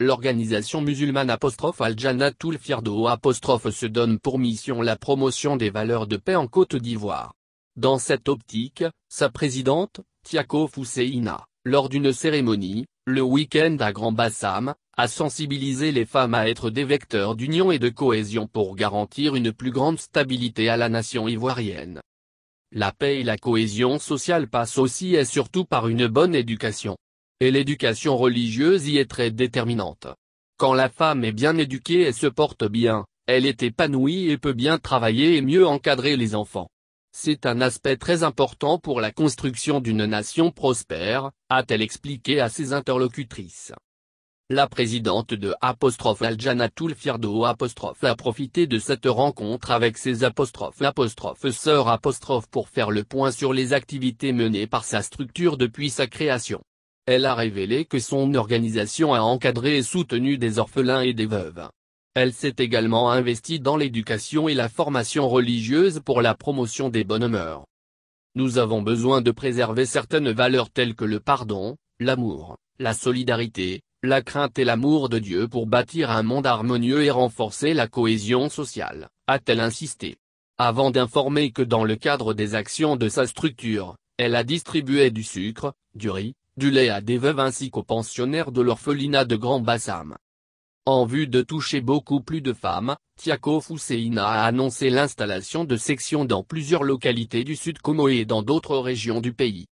L'organisation musulmane apostrophe Al-Jannatul apostrophe se donne pour mission la promotion des valeurs de paix en Côte d'Ivoire. Dans cette optique, sa présidente, Tiako Fousseina, lors d'une cérémonie, le week-end à Grand Bassam, a sensibilisé les femmes à être des vecteurs d'union et de cohésion pour garantir une plus grande stabilité à la nation ivoirienne. La paix et la cohésion sociale passent aussi et surtout par une bonne éducation et l'éducation religieuse y est très déterminante. Quand la femme est bien éduquée et se porte bien, elle est épanouie et peut bien travailler et mieux encadrer les enfants. C'est un aspect très important pour la construction d'une nation prospère, a-t-elle expliqué à ses interlocutrices. La présidente de Aljana Firdo a profité de cette rencontre avec ses apostrophes sœurs pour faire le point sur les activités menées par sa structure depuis sa création. Elle a révélé que son organisation a encadré et soutenu des orphelins et des veuves. Elle s'est également investie dans l'éducation et la formation religieuse pour la promotion des bonnes mœurs. Nous avons besoin de préserver certaines valeurs telles que le pardon, l'amour, la solidarité, la crainte et l'amour de Dieu pour bâtir un monde harmonieux et renforcer la cohésion sociale, a-t-elle insisté. Avant d'informer que dans le cadre des actions de sa structure, elle a distribué du sucre, du riz, du lait à des veuves ainsi qu'aux pensionnaires de l'orphelinat de Grand Bassam. En vue de toucher beaucoup plus de femmes, Tiako Fousseina a annoncé l'installation de sections dans plusieurs localités du sud Komoé et dans d'autres régions du pays.